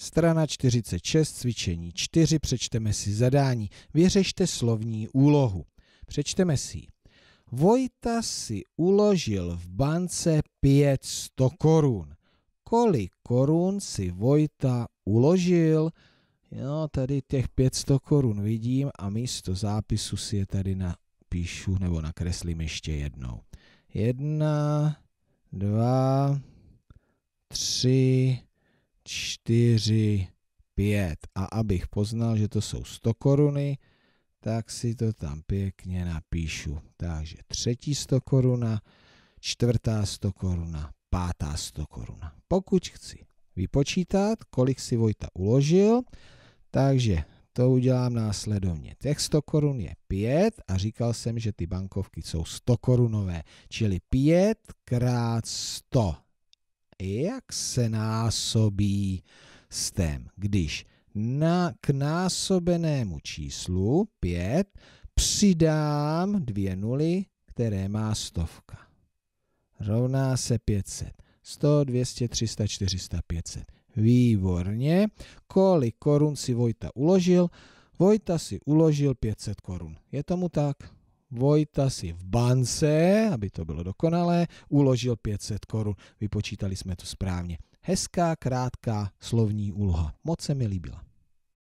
Strana 46, cvičení 4, přečteme si zadání. Vyřešte slovní úlohu. Přečteme si ji. Vojta si uložil v bance 500 korun. Kolik korun si Vojta uložil? No, tady těch 500 korun vidím a místo zápisu si je tady napíšu nebo nakreslím ještě jednou. Jedna, dva, tři, 4, 5. A abych poznal, že to jsou 100 koruny, tak si to tam pěkně napíšu. Takže třetí 100 koruna, čtvrtá 100 koruna, pátá 100 koruna. Pokud chci vypočítat, kolik si Vojta uložil, takže to udělám následovně. Těch 100 korun je 5 a říkal jsem, že ty bankovky jsou 100 korunové, čili 5 krát 100 jak se násobí stem, když na, k násobenému číslu 5 přidám dvě nuly, které má stovka. Rovná se 500. 100, 200, 300, 400, 500. Výborně. Kolik korun si Vojta uložil? Vojta si uložil 500 korun. Je tomu tak? Vojta si v bance, aby to bylo dokonalé, uložil 500 korun. Vypočítali jsme to správně. Hezká, krátká slovní úloha. Moc se mi líbila.